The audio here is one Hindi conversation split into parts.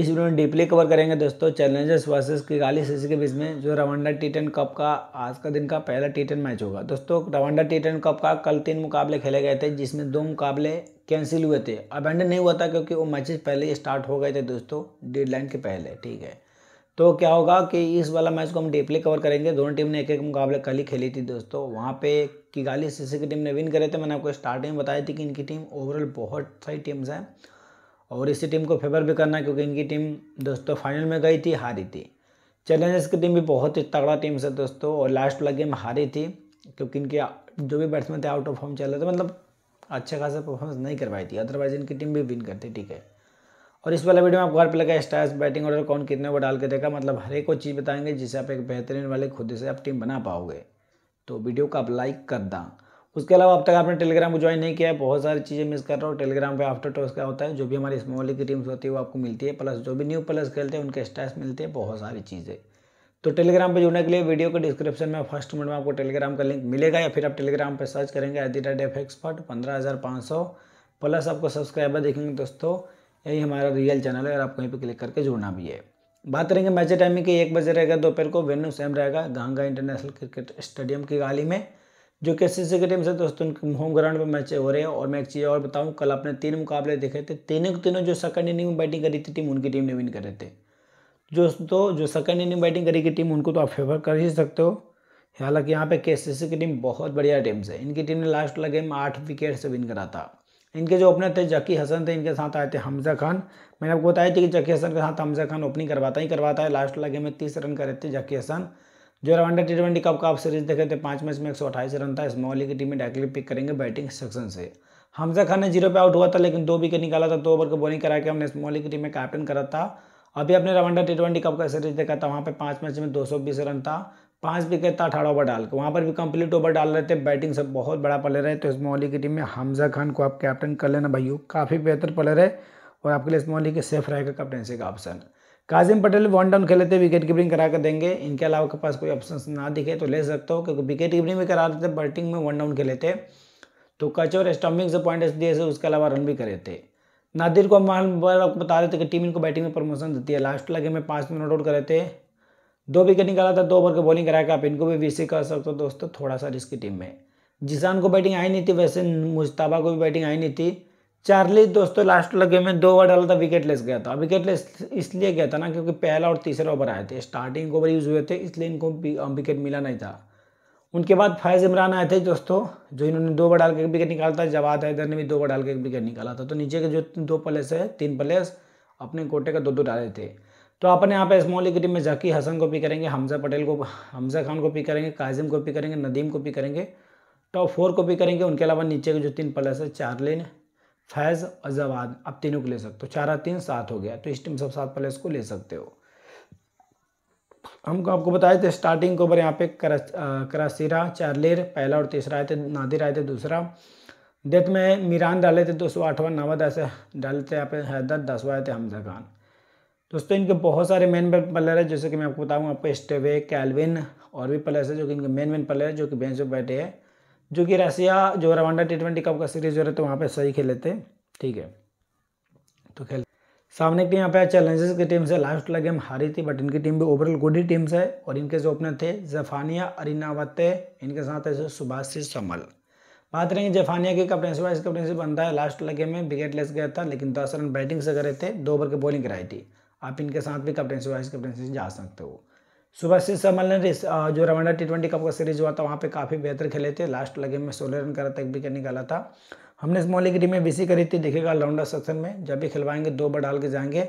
इस वीडियो में डीपली कवर करेंगे दोस्तों चैलेंजर्स वर्सेस किगाली सीसी के बीच में जो रवांडा टी टेन कप का आज का दिन का पहला टी टेन मैच होगा दोस्तों रवांडा टी टेन कप का कल तीन मुकाबले खेले गए थे जिसमें दो मुकाबले कैंसिल हुए थे अबेंडन नहीं हुआ था क्योंकि वो मैचेस पहले ही स्टार्ट हो गए थे दोस्तों डेडलाइन के पहले ठीक है तो क्या होगा कि इस वाला मैच को हम डीपली कवर करेंगे दोनों टीम ने एक एक मुकाबले कल ही खेली थी दोस्तों वहाँ पे किगाली सीसी की टीम ने विन करे थे मैंने आपको स्टार्टिंग में बताई थी कि इनकी टीम ओवरऑल बहुत सारी टीम्स हैं और इसी टीम को फेवर भी करना क्योंकि इनकी टीम दोस्तों फाइनल में गई थी हारी थी चैलेंजर्स की टीम भी बहुत ही तगड़ा टीम से दोस्तों और लास्ट वाला गेम हारी थी क्योंकि इनके जो भी बैट्समैन थे आउट ऑफ फॉर्म चल रहे थे मतलब अच्छा खासा परफॉर्मेंस नहीं कर पाई थी अदरवाइज इनकी टीम भी विन करती ठीक है और इस वाला वीडियो में आपको घर पर लगा स्टार्स बैटिंग ऑर्डर कौन कितने वो डाल के देखा मतलब हर एक को चीज़ बताएंगे जिससे आप एक बेहतरीन वाले खुद से आप टीम बना पाओगे तो वीडियो को आप लाइक कर दें उसके अलावा अब तक आपने टेलीग्राम को ज्वाइन नहीं किया है बहुत सारी चीज़ें मिस कर रहा हूँ टेलीग्राम पे आफ्टर टॉस क्या होता है जो भी हमारी स्मॉल की टीम्स होती है वो आपको मिलती है प्लस जो भी न्यू प्लस खेलते हैं उनके स्टाइस मिलते हैं बहुत सारी चीज़ें तो टेलीग्राम पे जुड़ने के लिए वीडियो के डिस्क्रिप्शन में फर्स्ट मिनट में आपको टेलीग्राम का लिंक मिलेगा या फिर आप टेलीग्राम पर सर्च करेंगे at the rate F expert पंद्रह हज़ार पाँच सौ प्लस आपको सब्सक्राइबर देखेंगे दोस्तों यही हमारा रियल चैनल है और आप कहीं पर क्लिक करके जुड़ना भी है बात करेंगे मैच टाइमिंग की एक बजे रहेगा दोपहर को वेन्यू सेम रहेगा गंगा इंटरनेशनल क्रिकेट स्टेडियम की गाली में जो कि सी की टीम से दोस्तों उनके होम ग्राउंड पर मैच हो रहे हैं और मैं एक चीज़ और बताऊं कल आपने तीन मुकाबले देखे थे तीनों के तीनों जो सेकंड इनिंग में बैटिंग करी थी टीम उनकी टीम ने विन करे थे दोस्तों जो सेकंड इनिंग बैटिंग करी की टीम उनको तो आप फेवर कर ही सकते हो हालांकि यहाँ पे के की टीम बहुत बढ़िया टीम से इनकी टीम ने लास्ट वाला गेम आठ विकेट से विन करा था इनके जो ओपनर थे जकी हसन थे इनके साथ आए थे हमजा खान मैंने आपको बताया था कि जकी हसन के साथ हमजा खान ओपनिंग करवाता ही करवाता है लास्ट वाला गेम में तीस रन करे थे जकी हसन जो अंडर टी ट्वेंटी कप का आप सीरीज देखे थे पाँच मैच में एक सौ अठाईस रन था इस मोहली की टीम में डायरेक्टली पिक करेंगे बैटिंग सेक्शन से हमजा खान ने जीरो पे आउट हुआ था लेकिन दो विकेट निकाला था दो ओवर को बॉलिंग करा के हमने इस की टीम में कैप्टन करा था अभी अपने रवांडा टी ट्वेंटी कप का सीरीज देखा था वहाँ पर पाँच मैच में दो सौ बीस रन था पाँच विकेट था अठारह ओवर डाल के वहाँ पर भी कंप्लीट ओवर डाल रहे थे बैटिंग सब बहुत बड़ा प्लेयर है तो इस मोहली की टीम में हमजा खान को आप कैप्टन कर लेना भाइयों काफ़ी बेहतर प्लेयर है और आपके लिए इस मोहली के सेफ रहेगा कैप्टनसी का option Kazim Patel one down खेले थे विकेट कीपिंग करा कर देंगे इनके अलावा के पास कोई ऑप्शन ना दिखे तो ले सकते हो क्योंकि विकेट कीपिंग भी करा रहे थे बैटिंग में वन डाउन खेले थे तो कच और स्टम्पिंग से पॉइंट दिए थे उसके अलावा रन भी करे थे नादिर को हम बता रहे थे कि टीम इनको बैटिंग में प्रमोशन देती है लास्ट लगे में पाँच मिनट आउट करे थे दो विकेट निकाला था दो ओवर के बॉलिंग कराया आप इनको भी वीसी कर सकते हो दोस्तों थोड़ा सा रिस्क टीम में जिसान को बैटिंग आई नहीं थी वैसे मुश्ताबा को भी बैटिंग आई नहीं थी चार्ली दोस्तों लास्ट वाला गेम में दो ओवर डाला था विकेट लेस गया था विकेट लेस इसलिए गया था ना क्योंकि पहला और तीसरा ओवर आए थे स्टार्टिंग ओवर यूज़ हुए थे इसलिए इनको विकेट मिला नहीं था उनके बाद फैज़ इमरान आए थे दोस्तों जो इन्होंने दो ओवर डाल के विकेट निकाला था जवाद हैदर ने भी दो ओवर डाल के विकेट निकाला था तो नीचे के जो दो प्लेयर्स है तीन प्लेयर्स अपने कोटे का दो दो डाले थे तो अपने यहाँ पे स्मॉल की टीम में जकी हसन को पिक करेंगे हमजा पटेल को हमजा खान को पिक करेंगे काजिम को पिक करेंगे नदीम को पिक करेंगे टॉप फोर को पिक करेंगे उनके अलावा नीचे के जो तीन प्लेयर्स है चार्लिन फैज़ और जवाद आप तीनों को ले सकते हो चारा तीन सात हो गया तो इस टीम सब सात पहले इसको ले सकते हो हमको आपको बताए थे स्टार्टिंग के ऊपर यहाँ पे करासीरा चार्लेर पहला और तीसरा आए थे नादिर आए थे दूसरा डेथ में मीरान डाले थे दो सौ आठवा नवाद ऐसे डाले थे यहाँ पे हैदर दसवा आए थे हमजा खान दोस्तों इनके बहुत सारे मेन मेन प्लेयर है जैसे कि मैं आपको बताऊँगा आपको स्टेवे कैलविन और भी प्लेयर्स है जो कि इनके मेन मेन प्लेयर है जो कि बेंच पर बैठे हैं जो कि रसिया जो रवांडा टी ट्वेंटी कप का सीरीज जो रहता है वहाँ पर सही खेले थे ठीक है तो खेल सामने की टीम यहाँ पे चैलेंजर्स की टीम से लास्ट वाला गेम हारी थी बट इनकी टीम भी ओवरऑल गुड ही टीम्स है और इनके जो ओपनर थे जफानिया अरिनावते इनके साथ ऐसे सुभाष सिंह समल बात रहेंगे जफानिया की कप्टनसी वाइस कप्टनसी बनता है लास्ट वाला गेम में विकेट लेस गया था लेकिन दस रन बैटिंग से करे थे दो ओवर के बॉलिंग कराई थी आप इनके साथ भी कप्टनसी वाइस कप्टनसी जा सकते हो सुबह से समलन जो रवाना टी ट्वेंटी कप का सीरीज हुआ था वहाँ पे काफ़ी बेहतर खेले थे लास्ट लगे में सोलह रन करा तक विकेट निकाला था हमने स्मॉल टीम में बीसी करी थी देखेगा ऑलराउंडर सेक्शन में जब भी खिलवाएंगे दो बार डाल के जाएंगे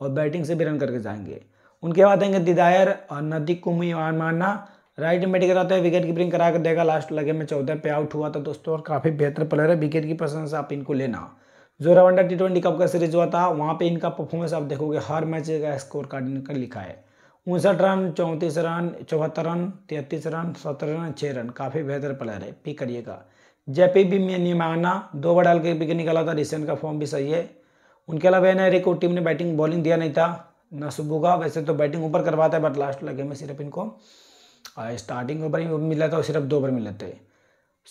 और बैटिंग से भी रन करके जाएंगे उनके बाद आएंगे दिदायर और नदी कुमी माना राइट में कर कराता है विकेट कीपिंग करा कर देगा लास्ट लगे में चौदह पे आउट हुआ था दोस्तों और काफ़ी बेहतर प्लेयर है विकेट की पसंद आप इनको लेना जो रवाना टी ट्वेंटी कप का सीरीज हुआ था वहाँ पर इनका परफॉर्मेंस आप देखोगे हर मैच का स्कोर कार्ड इनका लिखा है उनसठ रन चौंतीस रन चौहत्तर रन तैतीस रन सत्तर रन छः रन काफ़ी बेहतर प्लेयर है पिक करिएगा जेपी भी निमाना दो बार डाल के विकेट निकाला था रिसेंट का फॉर्म भी सही है उनके अलावा एन आई को टीम ने बैटिंग बॉलिंग दिया नहीं था न सुबह का वैसे तो बैटिंग ऊपर करवाता है बट लास्ट लगे में सिर्फ इनको स्टार्टिंग ओवर ही मिला था और सिर्फ दो ओवर मिले थे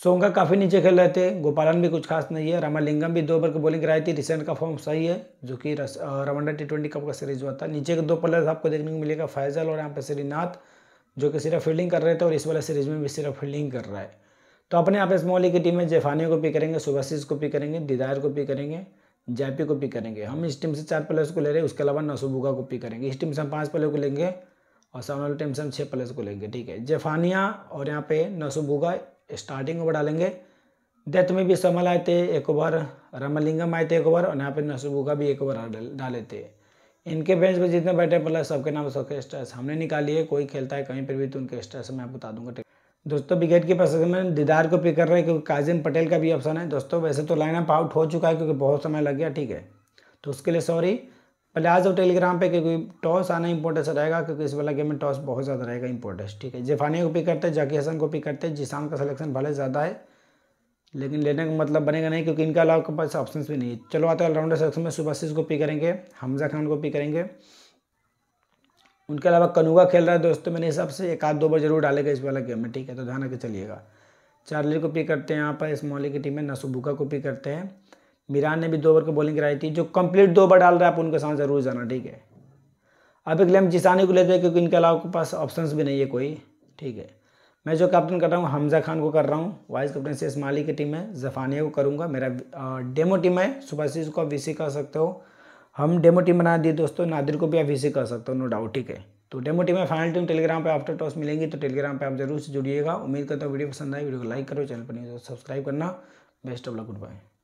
सोंगा काफ़ी नीचे खेल रहे थे गोपालन भी कुछ खास नहीं है रामालिंगम भी दो ओवर की बॉलिंग कराई थी रिसेंट का फॉर्म सही है जो कि रवंडा टी ट्वेंटी कप का सीरीज हुआ था नीचे के दो प्लेयर्स आपको देखने को मिलेगा फैजल और यहाँ पे श्रीनाथ जो कि सिर्फ फील्डिंग कर रहे थे और इस वाला सीरीज में भी सिर्फ फील्डिंग कर रहा है तो अपने आप इस मोहल्ले की टीम में जेफानी को पिक करेंगे सुभाशीष को पिक करेंगे दीदार को पिक करेंगे जैपी को पिक करेंगे हम इस टीम से चार प्लेयर्स को ले रहे हैं उसके अलावा नसुबुगा को पिक करेंगे इस टीम से हम पाँच प्लेयर को लेंगे और सामने वाली टीम से हम छः प्लेयर्स को लेंगे ठीक है जेफानिया और यहाँ पे नसुबुगा स्टार्टिंग ओवर डालेंगे डेथ में भी समल आए थे एक ओवर रमलिंगम आए थे एक ओवर और यहाँ पे नसबू का भी एक ओवर डाले थे इनके बेंच पर जितने बैठे प्लस मतलब सबके नाम सबके स्ट्रेस हमने निकाली है कोई खेलता है कहीं पर भी तो उनके स्ट्रेस मैं बता दूंगा दोस्तों विकेट की पोजिशन में दीदार को पिक कर रहे हैं क्योंकि काजिम पटेल का भी ऑप्शन है दोस्तों वैसे तो लाइन अप आउट हो चुका है क्योंकि बहुत समय लग गया ठीक है तो उसके लिए सॉरी प्लाज और टेलीग्राम पे क्योंकि टॉस आना इंपॉर्टेंस रहेगा क्योंकि इस वाला गेम में टॉस बहुत ज़्यादा रहेगा इंपॉर्टेंस ठीक है जेफानी को पिक करते हैं जाकी हसन को पिक करते हैं जिसान का सिलेक्शन भले ज़्यादा है लेकिन लेने का मतलब बनेगा नहीं क्योंकि इनके अलावा के पास ऑप्शन भी नहीं है चलो आते हैं ऑलराउंडर सेक्शन में सुबाशिस को पिक करेंगे हमजा खान को पिक करेंगे उनके अलावा कनुगा खेल रहा है दोस्तों मेरे हिसाब से एक आध दो बार जरूर डालेगा इस वाला गेम में ठीक है तो ध्यान रखे चलिएगा चार्ली को पिक करते हैं यहाँ पर इस मोहल्ले की टीम में नसुबुका को पिक करते हैं मीरान ने भी दो ओवर की बॉलिंग कराई थी जो कंप्लीट दो ओवर डाल रहा है आप उनके साथ ज़रूर जाना ठीक है आप एक लेम जिसानी को लेते हैं क्योंकि इनके अलावा के पास ऑप्शंस भी नहीं है कोई ठीक है मैं जो कैप्टन कर रहा हूँ हमजा खान को कर रहा हूँ वाइस कैप्टन से माली की टीम है जफानिया को करूँगा मेरा डेमो टीम है सुभाशीष को आप वी कर सकते हो हम डेमो टीम बना दिए दोस्तों नादिर को भी आप वी कर सकते हो नो डाउट ठीक है तो डेमो टीम है फाइनल टीम टेलीग्राम पर आफ्टर टॉस मिलेंगी तो टेलीग्राम पर आप जरूर से जुड़िएगा उम्मीद करता हूँ वीडियो पसंद आए वीडियो को लाइक करो चैनल पर नहीं सब्सक्राइब तो करना best of luck good bye